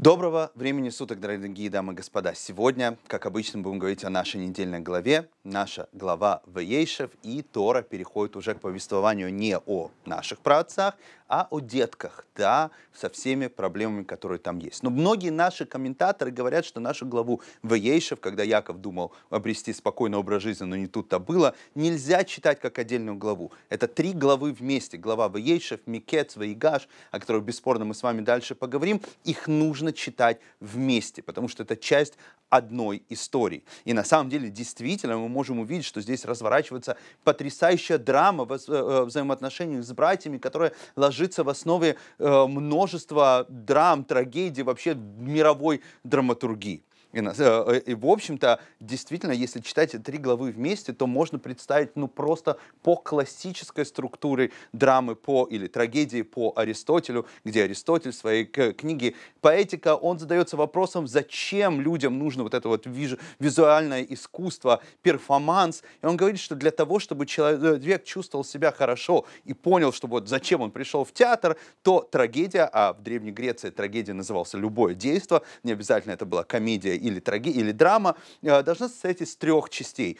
Доброго времени суток, дорогие дамы и господа. Сегодня, как обычно, будем говорить о нашей недельной главе. Наша глава Вейшев и Тора переходит уже к повествованию не о наших праотцах, а о детках, да, со всеми проблемами, которые там есть. Но многие наши комментаторы говорят, что нашу главу Вейшев, когда Яков думал обрести спокойный образ жизни, но не тут-то было, нельзя читать как отдельную главу. Это три главы вместе. Глава Вейшев, Микец, Вейгаш, о которых бесспорно мы с вами дальше поговорим. Их нужно нужно читать вместе, потому что это часть одной истории. И на самом деле, действительно, мы можем увидеть, что здесь разворачивается потрясающая драма в э, взаимоотношениях с братьями, которая ложится в основе э, множества драм, трагедий, вообще мировой драматургии. И, э, и в общем-то, действительно, если читать эти три главы вместе, то можно представить, ну, просто по классической структуре драмы по или трагедии по Аристотелю, где Аристотель в своей книге «Поэтика», он задается вопросом, зачем людям нужно вот это вот визуальное искусство, перформанс. И он говорит, что для того, чтобы человек чувствовал себя хорошо и понял, что вот зачем он пришел в театр, то трагедия, а в Древней Греции трагедия назывался любое действие, не обязательно это была комедия или, траги, или драма э, должна состоять из трех частей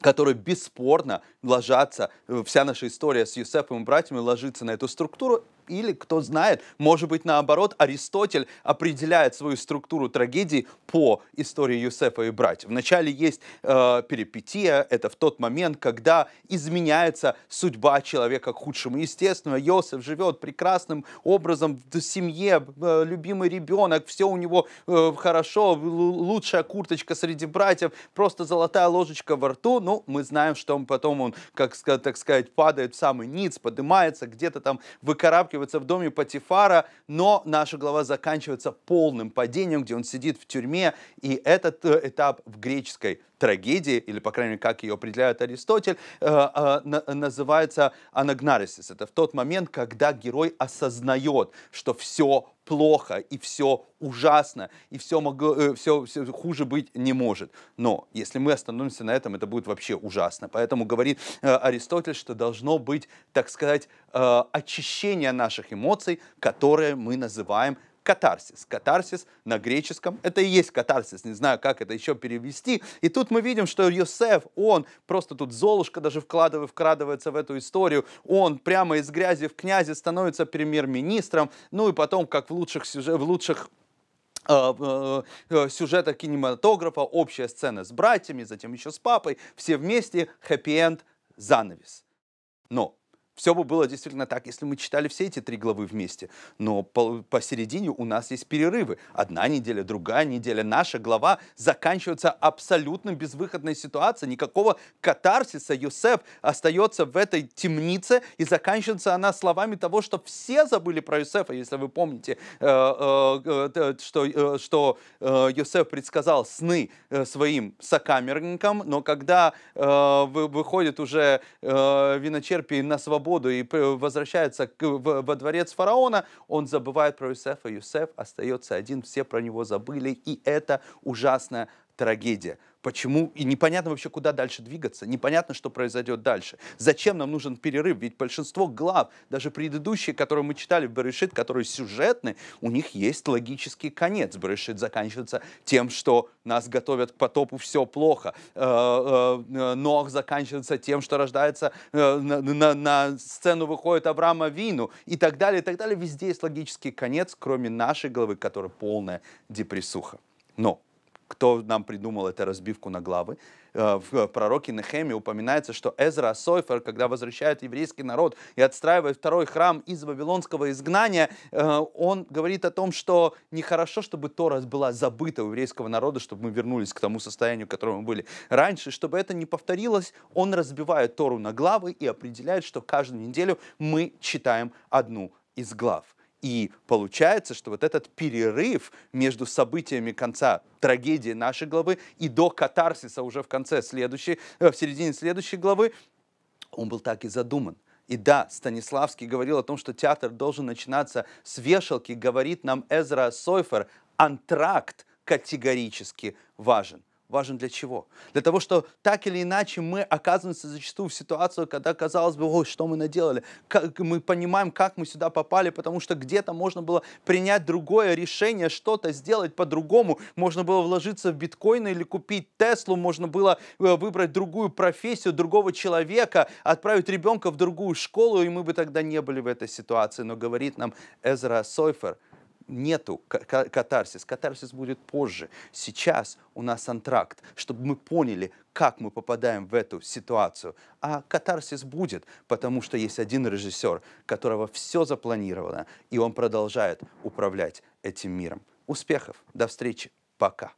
которые бесспорно ложатся, э, вся наша история с Юсепом и братьями ложится на эту структуру, или, кто знает, может быть, наоборот, Аристотель определяет свою структуру трагедии по истории Юсефа и братьев. Вначале есть э, перипетия, это в тот момент, когда изменяется судьба человека к худшему. Естественно, Йосеф живет прекрасным образом в семье, э, любимый ребенок, все у него э, хорошо, лучшая курточка среди братьев, просто золотая ложечка во рту. Ну, мы знаем, что он потом, он, как, так сказать, падает в самый ниц, поднимается, где-то там выкарабкивается останавливается в доме Патифара, но наша глава заканчивается полным падением, где он сидит в тюрьме, и этот э, этап в греческой трагедии, или, по крайней мере, как ее определяет Аристотель, э, э, называется анагнарисис. Это в тот момент, когда герой осознает, что все плохо, и все ужасно, и все, могло, все, э, все хуже быть не может. Но если мы остановимся на этом, это будет вообще ужасно. Поэтому говорит э, Аристотель, что должно быть, так сказать, э, очищение наших эмоций, которые мы называем катарсис. Катарсис на греческом, это и есть катарсис, не знаю, как это еще перевести. И тут мы видим, что Йосеф, он, просто тут Золушка даже вкладывает, вкрадывается в эту историю, он прямо из грязи в князи становится премьер-министром, ну и потом, как в лучших, в лучших э, э, э, сюжета кинематографа, общая сцена с братьями, затем еще с папой, все вместе, хэппи-энд, занавес. Но все бы было действительно так, если мы читали все эти три главы вместе. Но по посередине у нас есть перерывы. Одна неделя, другая неделя. Наша глава заканчивается абсолютно безвыходной ситуацией. Никакого катарсиса Юсеф остается в этой темнице. И заканчивается она словами того, что все забыли про Юсефа. Если вы помните, э -э -э что, э, что Юсеф э, предсказал сны э, своим сокамерникам. Но когда выходит уже виночерпий на свободу, свободу и возвращается к, в, во дворец фараона, он забывает про Юсефа. Юсеф остается один, все про него забыли, и это ужасно трагедия. Почему? И непонятно вообще, куда дальше двигаться, непонятно, что произойдет дальше. Зачем нам нужен перерыв? Ведь большинство глав, даже предыдущие, которые мы читали в Берешит, которые сюжетны, у них есть логический конец. Берешит заканчивается тем, что нас готовят к потопу, все плохо. Э, э, э, Нох заканчивается тем, что рождается, на, на, на сцену выходит Авраама Вину и так далее, и так далее. Везде есть логический конец, кроме нашей главы, которая полная депрессуха. Но кто нам придумал эту разбивку на главы. Э, э, в пророке Нехеме упоминается, что Эзра Сойфер, когда возвращает еврейский народ и отстраивает второй храм из вавилонского изгнания, э, он говорит о том, что нехорошо, чтобы Тора была забыта у еврейского народа, чтобы мы вернулись к тому состоянию, в котором мы были раньше, чтобы это не повторилось, он разбивает Тору на главы и определяет, что каждую неделю мы читаем одну из глав – и получается, что вот этот перерыв между событиями конца трагедии нашей главы и до катарсиса уже в конце следующей, э, в середине следующей главы, он был так и задуман. И да, Станиславский говорил о том, что театр должен начинаться с вешалки, говорит нам Эзра Сойфер, антракт категорически важен важен для чего? Для того, что так или иначе мы оказываемся зачастую в ситуацию, когда казалось бы, ой, что мы наделали, как мы понимаем, как мы сюда попали, потому что где-то можно было принять другое решение, что-то сделать по-другому, можно было вложиться в биткоин или купить Теслу, можно было э, выбрать другую профессию, другого человека, отправить ребенка в другую школу, и мы бы тогда не были в этой ситуации, но говорит нам Эзра Сойфер – нету катарсис. Катарсис будет позже. Сейчас у нас антракт, чтобы мы поняли, как мы попадаем в эту ситуацию. А катарсис будет, потому что есть один режиссер, которого все запланировано, и он продолжает управлять этим миром. Успехов, до встречи, пока.